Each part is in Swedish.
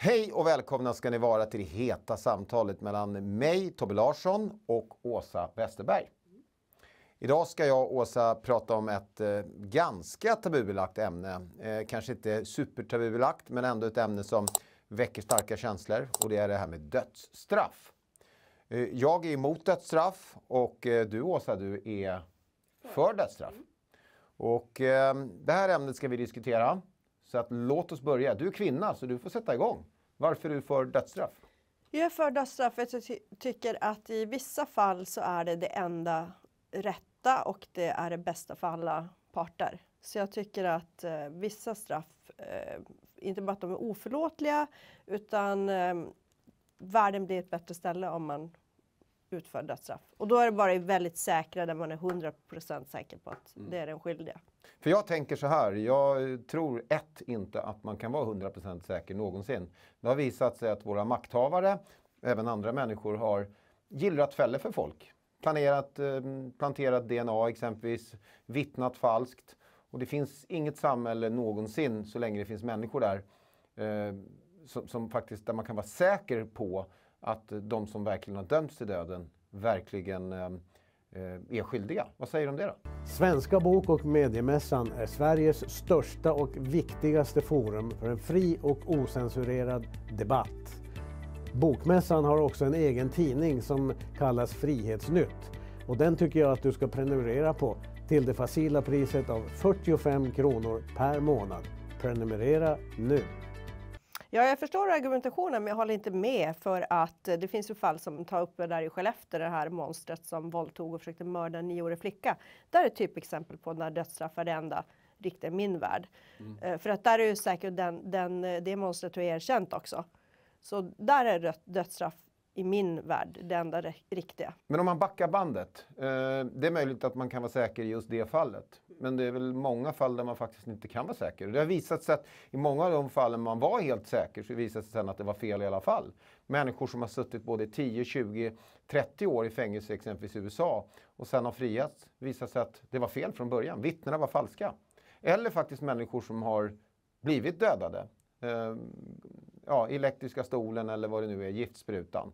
Hej och välkomna ska ni vara till det heta samtalet mellan mig, Tobbe Larsson och Åsa Westerberg. Idag ska jag och Åsa prata om ett eh, ganska tabubelagt ämne. Eh, kanske inte supertabubelagt men ändå ett ämne som väcker starka känslor och det är det här med dödsstraff. Eh, jag är emot dödsstraff och eh, du Åsa, du är för dödsstraff. Och eh, det här ämnet ska vi diskutera. Så att låt oss börja. Du är kvinna så du får sätta igång. Varför är du för dödsstraff? Jag är för dödsstraff för att Jag ty tycker att i vissa fall så är det det enda rätta och det är det bästa för alla parter. Så jag tycker att eh, vissa straff, eh, inte bara att de är oförlåtliga, utan eh, världen blir ett bättre ställe om man utför dödsstraff. Och då är det bara i väldigt säkra, där man är 100% säker på att mm. det är den skyldiga. För jag tänker så här, jag tror ett, inte att man kan vara 100% säker någonsin. Det har visat sig att våra makthavare, även andra människor, har gillrat fällor för folk. Planerat, eh, planterat DNA exempelvis, vittnat falskt. Och det finns inget samhälle någonsin, så länge det finns människor där, eh, som, som faktiskt, där man kan vara säker på att de som verkligen har dömts till döden verkligen eh, eh, är skyldiga. Vad säger du om det då? Svenska bok och mediemässan är Sveriges största och viktigaste forum för en fri och osensurerad debatt. Bokmässan har också en egen tidning som kallas Frihetsnytt och den tycker jag att du ska prenumerera på till det facila priset av 45 kronor per månad. Prenumerera nu! Ja, jag förstår argumentationen, men jag håller inte med för att eh, det finns ju fall som tar upp det där i Skellefteå, det här monstret som våldtog och försökte mörda en nioårig flicka. Där är ett typexempel på när dödsstraff är det enda riktigt i min värld. Mm. Eh, för att där är ju säkert den, den, eh, det monstret erkänt också. Så där är dödsstraff i min värld det enda riktiga. Men om man backar bandet. Eh, det är möjligt att man kan vara säker i just det fallet. Men det är väl många fall där man faktiskt inte kan vara säker. Det har visat sig att i många av de fallen man var helt säker så visade det sig sen att det var fel i alla fall. Människor som har suttit både 10, 20, 30 år i fängelse exempelvis i USA och sen har friats visat sig att det var fel från början. Vittnena var falska. Eller faktiskt människor som har blivit dödade. Eh, ja, elektriska stolen eller vad det nu är, giftsprutan.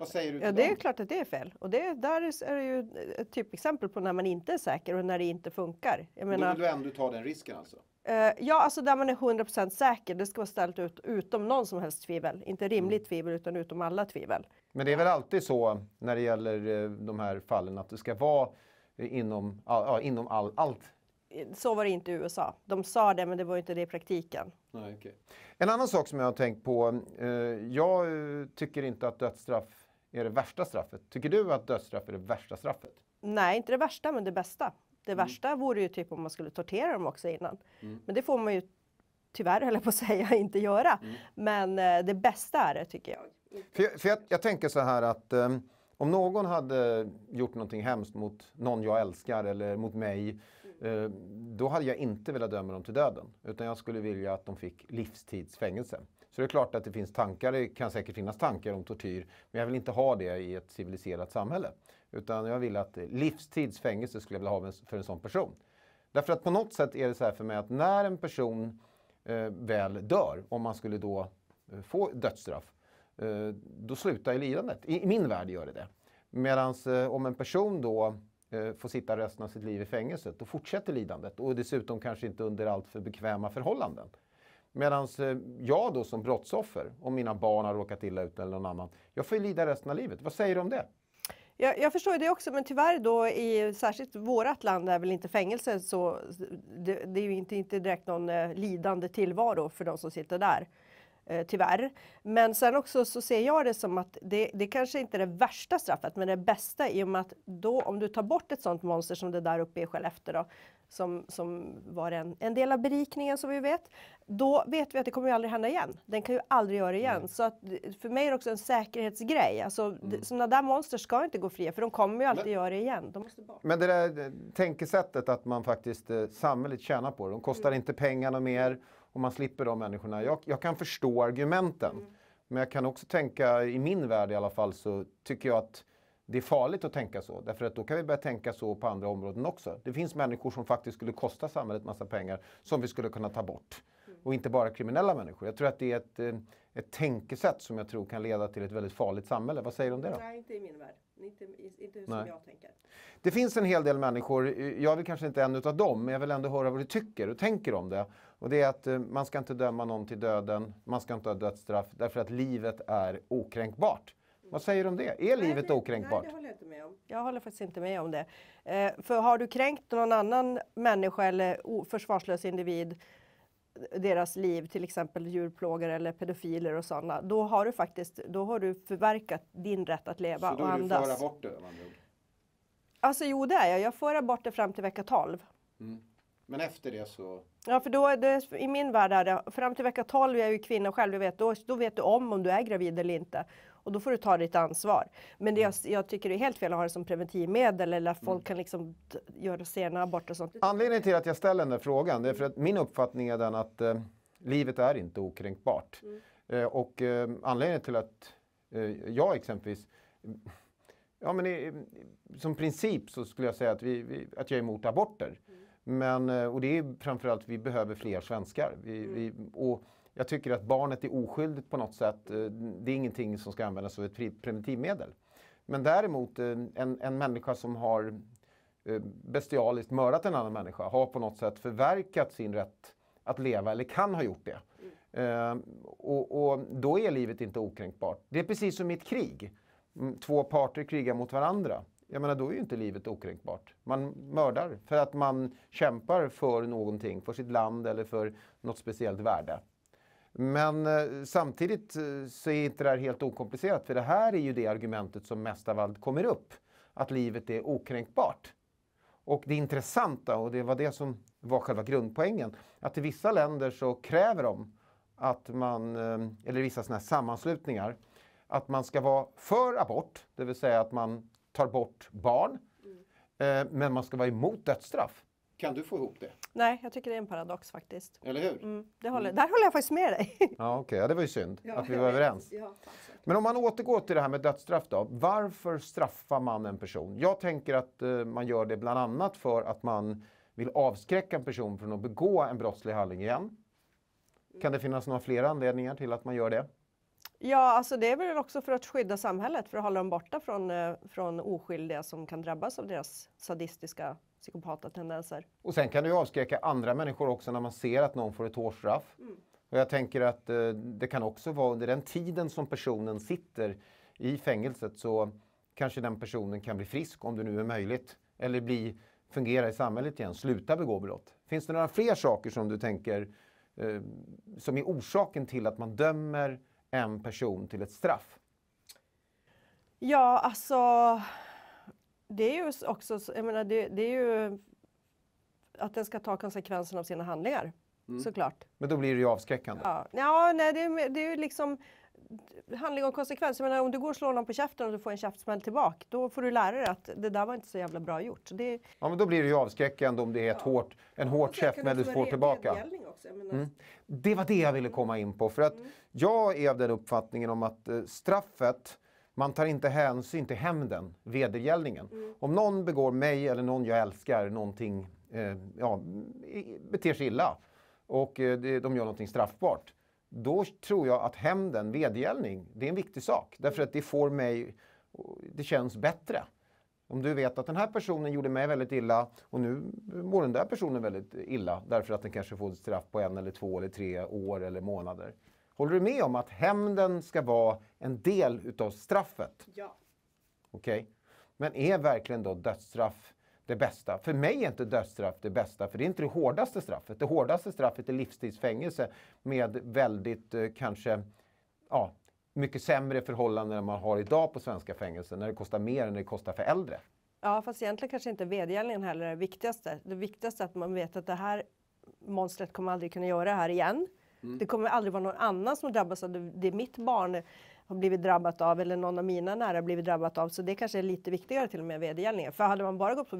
Vad säger du till Ja, det dem? är klart att det är fel. Och det, där är det ju ett typexempel på när man inte är säker och när det inte funkar. Jag menar, Då vill du ändå ta den risken alltså? Eh, ja, alltså där man är 100% säker. Det ska vara ställt ut utom någon som helst tvivel. Inte rimligt mm. tvivel, utan utom alla tvivel. Men det är väl alltid så när det gäller eh, de här fallen att det ska vara inom, ja, inom all, allt? Så var det inte i USA. De sa det, men det var inte det i praktiken. Nej, okay. En annan sak som jag har tänkt på. Eh, jag tycker inte att dödsstraff är det värsta straffet. Tycker du att dödsstraff är det värsta straffet? Nej, inte det värsta, men det bästa. Det mm. värsta vore ju typ om man skulle tortera dem också innan. Mm. Men det får man ju tyvärr, höll jag på att säga, inte göra. Mm. Men eh, det bästa är det, tycker jag. För jag, för jag, jag tänker så här att um, om någon hade gjort någonting hemskt mot någon jag älskar eller mot mig, uh, då hade jag inte velat döma dem till döden. Utan jag skulle vilja att de fick livstidsfängelse. Så det är klart att det finns tankar, det kan säkert finnas tankar om tortyr, men jag vill inte ha det i ett civiliserat samhälle. Utan jag vill att livstidsfängelse skulle jag vilja ha för en sån person. Därför att på något sätt är det så här för mig att när en person eh, väl dör, om man skulle då eh, få dödsstraff, eh, då slutar ju lidandet. I, I, min värld gör det det. Medan eh, om en person då eh, får sitta resten av sitt liv i fängelset, då fortsätter lidandet och dessutom kanske inte under allt för bekväma förhållanden. Medan eh, jag då som brottsoffer, om mina barn har råkat illa ut eller någon annan, jag får ju lida resten av livet. Vad säger du om det? Jag, jag förstår det också, men tyvärr då i särskilt vårat land är väl inte fängelse så det, det är ju inte, inte direkt någon eh, lidande tillvaro för de som sitter där. Eh, tyvärr. Men sen också så ser jag det som att det, det kanske inte är det värsta straffet, men det bästa i och med att då om du tar bort ett sånt monster som det där uppe i Skellefteå då, som, som var en, en del av berikningen som vi vet, då vet vi att det kommer ju aldrig hända igen. Den kan ju aldrig göra det igen. Mm. Så att, för mig är det också en säkerhetsgrej. Alltså, mm. Sådana där monster ska inte gå fria för de kommer ju alltid men, göra det igen. De måste bort. Men det där eh, tänkesättet att man faktiskt, eh, samhället tjänar på det. De kostar mm. inte pengarna mer och man slipper de människorna. Mm. Jag, jag kan förstå argumenten. Mm. Men jag kan också tänka, i min värld i alla fall, så tycker jag att det är farligt att tänka så, därför att då kan vi börja tänka så på andra områden också. Det finns människor som faktiskt skulle kosta samhället massa pengar som vi skulle kunna ta bort. Mm. Och inte bara kriminella människor. Jag tror att det är ett, eh, ett tänkesätt som jag tror kan leda till ett väldigt farligt samhälle. Vad säger du om det då? Nej, inte i min värld. Inte, inte som Nej. jag tänker. Det finns en hel del människor, eh, jag vill kanske inte en utav dem, men jag vill ändå höra vad du tycker och tänker om det. Och det är att eh, man ska inte döma någon till döden, man ska inte ha dödsstraff därför att livet är okränkbart. Vad säger du om det? Är livet nej, okränkbart? Nej, det håller jag inte med om. Jag håller faktiskt inte med om det. Eh, för har du kränkt någon annan människa eller försvarslös individ deras liv, till exempel djurplågare eller pedofiler och sådana, då har du faktiskt då har du förverkat din rätt att leva och andas. Så då är du för abort det? alltså jo, det är jag. Jag för abort fram till vecka 12. Mm. Men efter det så? Ja, för då är det, i min värld är det, fram till vecka 12 jag är ju kvinna själv, jag vet, då, då vet du om om du är gravid eller inte. Och då får du ta ditt ansvar. Men det mm. jag, jag tycker det är helt fel att ha det som preventivmedel eller att folk mm. kan liksom göra sena aborter. och sånt. Anledningen till att jag ställer den där frågan det är för att min uppfattning är den att eh, livet är inte okränkbart. Mm. Eh, och eh, anledningen till att eh, jag exempelvis mm, Ja, men i, som princip så skulle jag säga att, vi, vi, att jag är emot aborter. Mm. Men, eh, och det är framförallt, vi behöver fler svenskar. Vi, mm. vi och jag tycker att barnet är oskyldigt på något sätt. Eh, det är ingenting som ska användas som ett preventivmedel. Men däremot eh, en, en människa som har eh, bestialiskt mördat en annan människa har på något sätt förverkat sin rätt att leva eller kan ha gjort det. Mm. Och, och, då är livet inte okränkbart. Det är precis som i ett krig. Mm, två parter krigar mot varandra. Jag menar, då är ju inte livet okränkbart. Man mördar för att man kämpar för någonting, för sitt land eller för något speciellt värde. Men eh, samtidigt eh, så är inte det här helt okomplicerat för det här är ju det argumentet som mest av allt kommer upp. Att livet är okränkbart. Och det intressanta, och det var det som var själva grundpoängen, att i vissa länder så kräver de att man, eh, eller vissa sådana här sammanslutningar, att man ska vara för abort, det vill säga att man tar bort barn, mm. Eh, men man ska vara emot dödsstraff. Kan du få ihop det? Nej, jag tycker det är en paradox faktiskt. Eller hur? Mm, mm. håller, mm. Där håller jag faktiskt med dig. Ja, okej. Okay. Ja, det var ju synd ja, att vi var överens. Ja, Men om man återgår till det här med dödsstraff då. Varför straffar man en person? Jag tänker att eh, man gör det bland annat för att man vill avskräcka en person från att begå en brottslig handling igen. Mm. Kan det finnas några fler anledningar till att man gör det? Ja, alltså det är väl också för att skydda samhället, för att hålla dem borta från, eh, från oskyldiga som kan drabbas av deras sadistiska psykopata tendenser. Och sen kan det ju avskräcka andra människor också när man ser att någon får ett hårstraff. Mm. Och jag tänker att eh, det kan också vara under den tiden som personen sitter i fängelset så kanske den personen kan bli frisk om det nu är möjligt. Eller bli, fungera i samhället igen, sluta begå brott. Finns det några fler saker som du tänker eh, som är orsaken till att man dömer en person till ett straff? Ja, alltså det är ju också, jag menar, det, det är ju att den ska ta konsekvenserna av sina handlingar. Mm. Såklart. Men då blir det ju avskräckande. Ja, ja nej, det, det är ju liksom handling och konsekvens. Jag menar, om du går och slår någon på käften och du får en käftsmäll tillbaka, då får du lära dig att det där var inte så jävla bra gjort. Det... Ja, men då blir det ju avskräckande om det är ett ja. hårt, en ja, hårt käftsmäll du får tillbaka. Också, mm. Det var det jag ville komma in på. För att mm. jag är av den uppfattningen om att eh, straffet man tar inte hänsyn till hämnden, vedergällningen. Mm. Om någon begår mig eller någon jag älskar någonting, eh, ja, beter sig illa och eh, de gör någonting straffbart. Då tror jag att hämnden, vedergällning, det är en viktig sak. Därför att det får mig, det känns bättre. Om du vet att den här personen gjorde mig väldigt illa och nu mår den där personen väldigt illa därför att den kanske får ett straff på en eller två eller tre år eller månader. Håller du med om att hämnden ska vara en del utav straffet? Ja. Okej. Okay. Men är verkligen då dödsstraff det bästa? För mig är inte dödsstraff det bästa, för det är inte det hårdaste straffet. Det hårdaste straffet är livstidsfängelse med väldigt eh, kanske, ja, mycket sämre förhållanden än man har idag på svenska fängelser, när det kostar mer än det kostar för äldre. Ja, fast egentligen kanske inte vedergällningen heller är det viktigaste. Det viktigaste är att man vet att det här monstret kommer aldrig kunna göra det här igen. Mm. Det kommer aldrig vara någon annan som drabbas av det, det mitt barn har blivit drabbat av eller någon av mina nära blivit drabbat av. Så det kanske är lite viktigare till och med än vedergällningen. För hade man bara gått på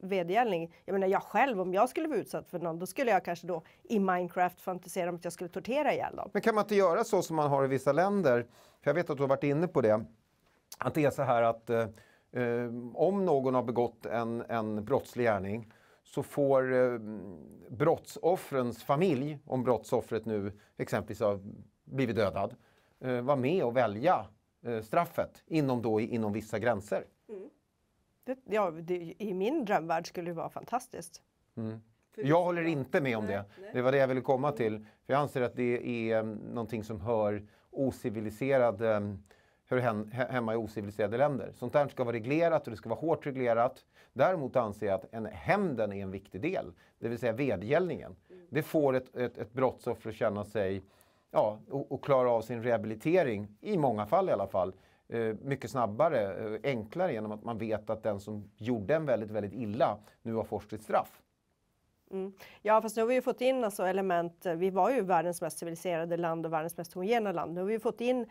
vedergällning, jag menar jag själv om jag skulle vara utsatt för någon, då skulle jag kanske då i Minecraft fantisera om att jag skulle tortera ihjäl dem. Men kan man inte göra så som man har i vissa länder? För jag vet att du har varit inne på det. Att det är så här att eh, eh om någon har begått en, en brottslig gärning så får eh, brottsoffrens familj, om brottsoffret nu exempelvis har blivit dödad, eh, vara med och välja eh, straffet inom, då, inom vissa gränser. Mm. Det, ja, det, I min drömvärld skulle det vara fantastiskt. Mm. Jag håller inte med om det. Det var det jag ville komma mm. till. För Jag anser att det är mm, någonting som hör ociviliserad eh, hör hemma i ociviliserade länder. Sånt där ska vara reglerat och det ska vara hårt reglerat. Däremot anser jag att en hämnden är en viktig del, det vill säga vedergällningen. Mm. Det får ett, ett, ett brottsoffer att känna sig ja, och, och, klara av sin rehabilitering, i många fall i alla fall, eh, mycket snabbare, eh, enklare genom att man vet att den som gjorde en väldigt, väldigt illa nu har fått sitt straff. Mm. Ja, fast nu har vi ju fått in alltså element. Vi var ju världens mest civiliserade land och världens mest homogena land. Nu har vi fått in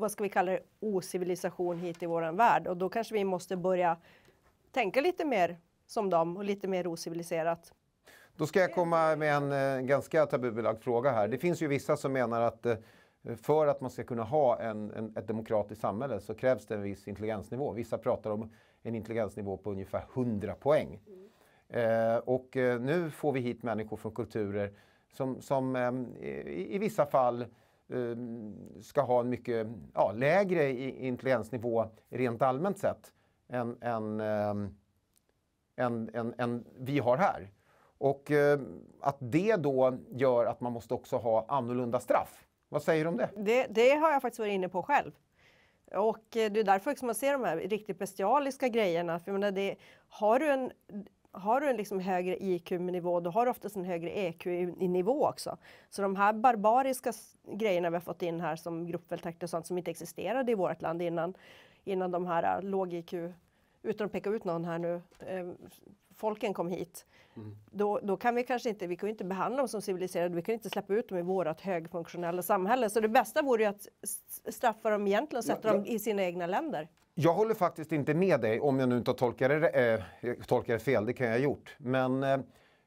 vad ska vi kalla det, ocivilisation hit i våran värld och då kanske vi måste börja tänka lite mer som dem och lite mer ociviliserat. Då ska jag komma med en eh, ganska tabubelagd fråga här. Det finns ju vissa som menar att eh, för att man ska kunna ha en, en, ett demokratiskt samhälle så krävs det en viss intelligensnivå. Vissa pratar om en intelligensnivå på ungefär 100 poäng. Mm. Eh, och eh, nu får vi hit människor från kulturer som, som eh, i, i, vissa fall Ehm, ska ha en mycket ja, lägre influensnivå rent allmänt sett än, än, ehm, än, än, än vi har här. Och ehm, att det då gör att man måste också ha annorlunda straff. Vad säger du om det? det? Det har jag faktiskt varit inne på själv. Och eh, det är därför man ser de här riktigt bestialiska grejerna. För menar, det, har du en har du en liksom högre IQ-nivå, då har du oftast en högre EQ-nivå också. Så de här barbariska grejerna vi har fått in här som gruppvåldtäkter och sånt som inte existerade i vårt land innan, innan de här äh, låg-IQ, utan att peka ut någon här nu, eh, folken kom hit. Mm. Då, då kan vi kanske inte, vi kan inte behandla dem som civiliserade, vi kan inte släppa ut dem i vårt högfunktionella samhälle. Så det bästa vore ju att straffa dem egentligen och sätta ja, ja. dem i sina egna länder. Jag håller faktiskt inte med dig, om jag nu inte tolkar det, eh, tolkar det fel, det kan jag ha gjort. Men eh,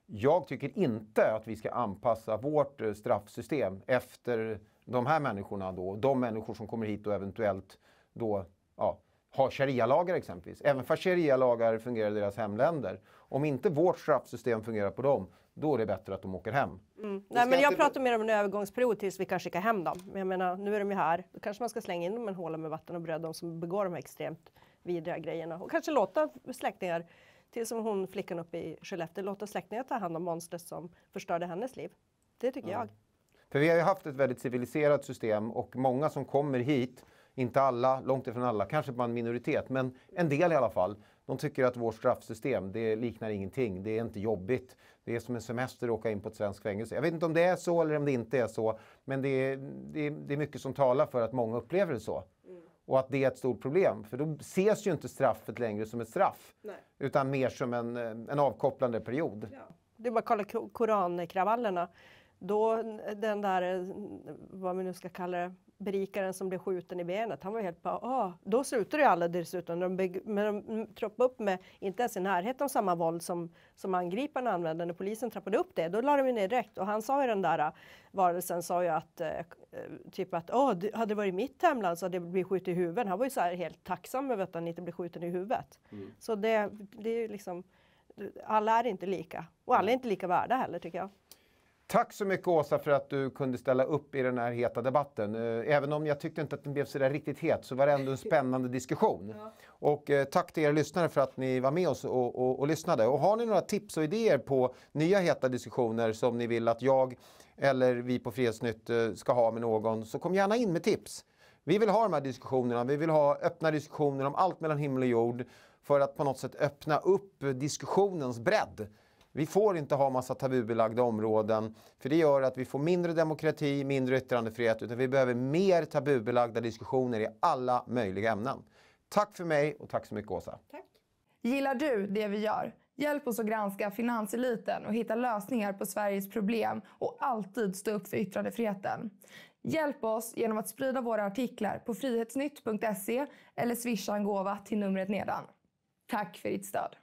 jag tycker inte att vi ska anpassa vårt eh, straffsystem efter de här människorna då. De människor som kommer hit och eventuellt då ja, har sharia-lagar exempelvis. Även fast sharia-lagar fungerar i deras hemländer. Om inte vårt straffsystem fungerar på dem då är det bättre att de åker hem. Mm. Nej, men jag inte... pratar mer om en övergångsperiod tills vi kan skicka hem dem. Men jag menar, nu är de ju här. Då kanske man ska slänga in dem i en håla med vatten och bröd, de som begår de här extremt vidriga grejerna. Och kanske låta släktingar, till som hon flickan uppe i Skellefteå, låta släktingar ta hand om monstret som förstörde hennes liv. Det tycker mm. jag. För vi har ju haft ett väldigt civiliserat system och många som kommer hit inte alla, långt ifrån alla, kanske bara en minoritet, men en del i alla fall, de tycker att vårt straffsystem, det liknar ingenting. Det är inte jobbigt. Det är som en semester att åka in på ett svenskt fängelse. Jag vet inte om det är så eller om det inte är så. Men det är, det är, det är mycket som talar för att många upplever det så. Mm. Och att det är ett stort problem. För då ses ju inte straffet längre som ett straff. Nej. Utan mer som en, en avkopplande period. Ja. Det är bara att kolla korankravallerna. Då den där, vad vi nu ska kalla det, berikaren som blev skjuten i benet, han var helt bara ah, då slutade ju alla dessutom. De, men de trappade upp med inte ens i närheten av samma våld som, som angriparna använde. När polisen trappade upp det, då lade de ju ner direkt. Och han sa ju den där äh, varelsen sa ju att eh, typ att oh, hade det varit mitt hemland så hade jag blivit skjuten i huvudet. Han var ju så här helt tacksam över att han inte blev skjuten i huvudet. Mm. Så det, det är ju liksom, alla är inte lika och alla är mm. inte lika värda heller tycker jag. Tack så mycket Åsa för att du kunde ställa upp i den här heta debatten. Eh, även om jag tyckte inte att den blev så där riktigt het så var det ändå en spännande diskussion. Ja. Och eh, tack till er lyssnare för att ni var med oss och, och, och, lyssnade. Och har ni några tips och idéer på nya heta diskussioner som ni vill att jag eller vi på Frihetsnytt eh, ska ha med någon så kom gärna in med tips. Vi vill ha de här diskussionerna. Vi vill ha öppna diskussioner om allt mellan himmel och jord för att på något sätt öppna upp diskussionens bredd. Vi får inte ha massa tabubelagda områden för det gör att vi får mindre demokrati, mindre yttrandefrihet utan vi behöver mer tabubelagda diskussioner i alla möjliga ämnen. Tack för mig och tack så mycket Åsa. Tack. Gillar du det vi gör? Hjälp oss att granska finanseliten och hitta lösningar på Sveriges problem och alltid stå upp för yttrandefriheten. Hjälp oss genom att sprida våra artiklar på frihetsnytt.se eller swisha en gåva till numret nedan. Tack för ditt stöd!